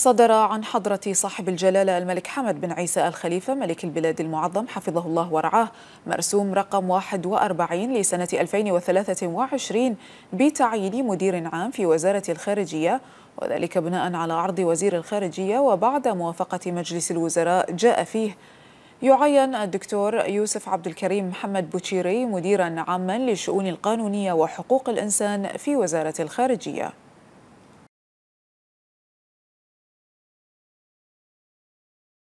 صدر عن حضرة صاحب الجلالة الملك حمد بن عيسى الخليفة ملك البلاد المعظم حفظه الله ورعاه مرسوم رقم 41 لسنة 2023 بتعيين مدير عام في وزارة الخارجية وذلك بناء على عرض وزير الخارجية وبعد موافقة مجلس الوزراء جاء فيه يعين الدكتور يوسف عبد الكريم محمد بوتشيري مديرا عاما للشؤون القانونية وحقوق الإنسان في وزارة الخارجية